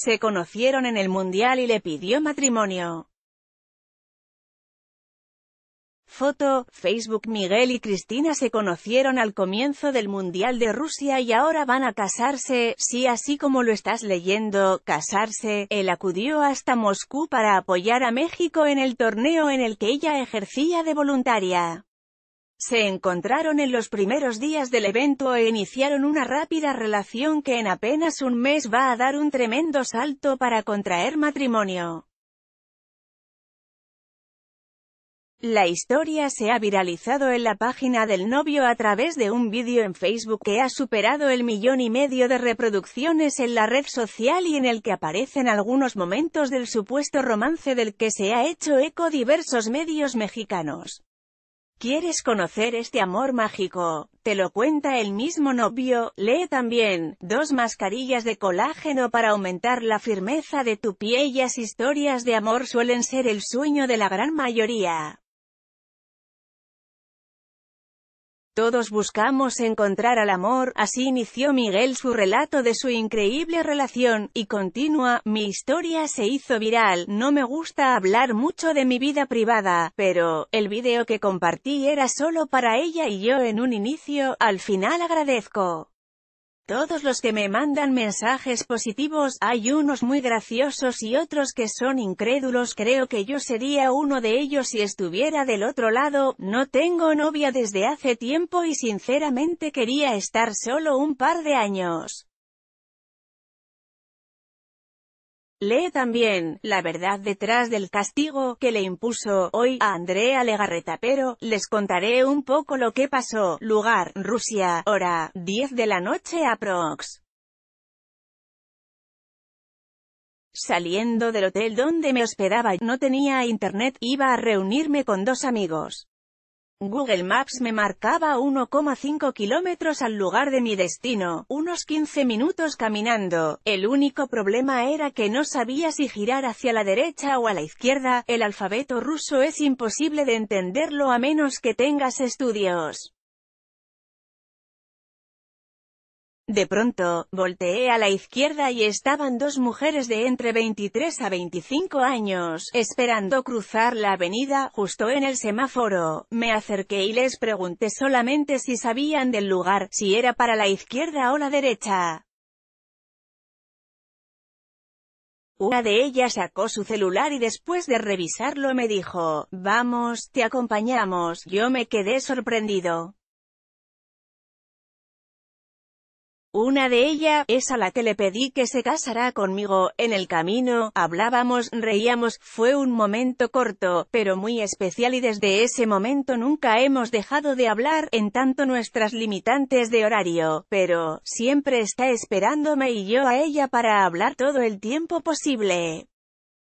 Se conocieron en el Mundial y le pidió matrimonio. Foto, Facebook Miguel y Cristina se conocieron al comienzo del Mundial de Rusia y ahora van a casarse, sí así como lo estás leyendo, casarse, él acudió hasta Moscú para apoyar a México en el torneo en el que ella ejercía de voluntaria. Se encontraron en los primeros días del evento e iniciaron una rápida relación que en apenas un mes va a dar un tremendo salto para contraer matrimonio. La historia se ha viralizado en la página del novio a través de un vídeo en Facebook que ha superado el millón y medio de reproducciones en la red social y en el que aparecen algunos momentos del supuesto romance del que se ha hecho eco diversos medios mexicanos. ¿Quieres conocer este amor mágico? Te lo cuenta el mismo novio, lee también, dos mascarillas de colágeno para aumentar la firmeza de tu piel y las historias de amor suelen ser el sueño de la gran mayoría. Todos buscamos encontrar al amor, así inició Miguel su relato de su increíble relación, y continúa, mi historia se hizo viral, no me gusta hablar mucho de mi vida privada, pero, el video que compartí era solo para ella y yo en un inicio, al final agradezco. Todos los que me mandan mensajes positivos, hay unos muy graciosos y otros que son incrédulos, creo que yo sería uno de ellos si estuviera del otro lado, no tengo novia desde hace tiempo y sinceramente quería estar solo un par de años. Lee también, la verdad detrás del castigo, que le impuso, hoy, a Andrea Legarreta pero, les contaré un poco lo que pasó, lugar, Rusia, hora, 10 de la noche aprox. Saliendo del hotel donde me hospedaba, no tenía internet, iba a reunirme con dos amigos. Google Maps me marcaba 1,5 kilómetros al lugar de mi destino, unos 15 minutos caminando. El único problema era que no sabía si girar hacia la derecha o a la izquierda, el alfabeto ruso es imposible de entenderlo a menos que tengas estudios. De pronto, volteé a la izquierda y estaban dos mujeres de entre 23 a 25 años, esperando cruzar la avenida, justo en el semáforo. Me acerqué y les pregunté solamente si sabían del lugar, si era para la izquierda o la derecha. Una de ellas sacó su celular y después de revisarlo me dijo, «Vamos, te acompañamos». Yo me quedé sorprendido. Una de ella, es a la que le pedí que se casara conmigo, en el camino, hablábamos, reíamos, fue un momento corto, pero muy especial y desde ese momento nunca hemos dejado de hablar, en tanto nuestras limitantes de horario, pero, siempre está esperándome y yo a ella para hablar todo el tiempo posible.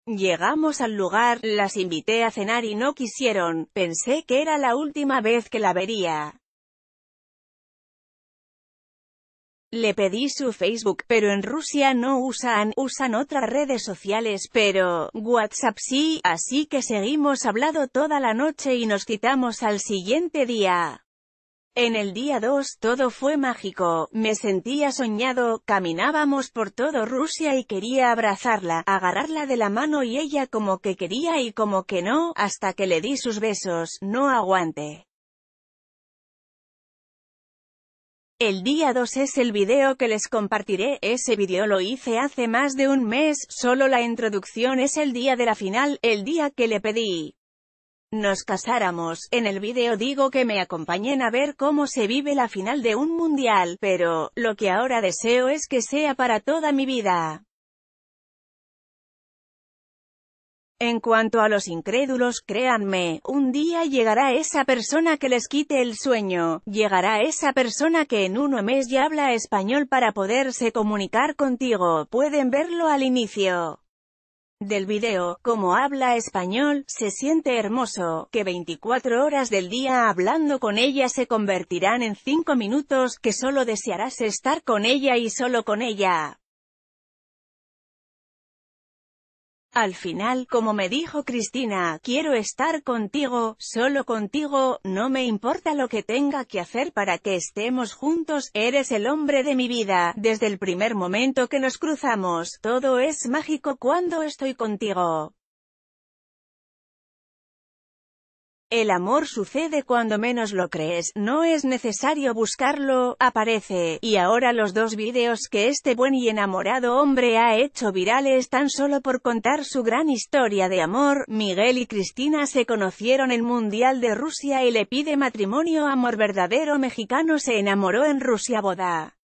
Llegamos al lugar, las invité a cenar y no quisieron, pensé que era la última vez que la vería. Le pedí su Facebook, pero en Rusia no usan, usan otras redes sociales, pero WhatsApp sí, así que seguimos hablando toda la noche y nos quitamos al siguiente día. En el día 2, todo fue mágico, me sentía soñado, caminábamos por todo Rusia y quería abrazarla, agarrarla de la mano y ella como que quería y como que no, hasta que le di sus besos, no aguante. El día 2 es el video que les compartiré, ese video lo hice hace más de un mes, solo la introducción es el día de la final, el día que le pedí. Nos casáramos, en el video digo que me acompañen a ver cómo se vive la final de un mundial, pero, lo que ahora deseo es que sea para toda mi vida. En cuanto a los incrédulos, créanme, un día llegará esa persona que les quite el sueño, llegará esa persona que en uno mes ya habla español para poderse comunicar contigo, pueden verlo al inicio del video, como habla español, se siente hermoso, que 24 horas del día hablando con ella se convertirán en 5 minutos, que solo desearás estar con ella y solo con ella. Al final, como me dijo Cristina, quiero estar contigo, solo contigo, no me importa lo que tenga que hacer para que estemos juntos, eres el hombre de mi vida, desde el primer momento que nos cruzamos, todo es mágico cuando estoy contigo. El amor sucede cuando menos lo crees, no es necesario buscarlo, aparece, y ahora los dos vídeos que este buen y enamorado hombre ha hecho virales tan solo por contar su gran historia de amor, Miguel y Cristina se conocieron en Mundial de Rusia y le pide matrimonio amor verdadero mexicano se enamoró en Rusia boda.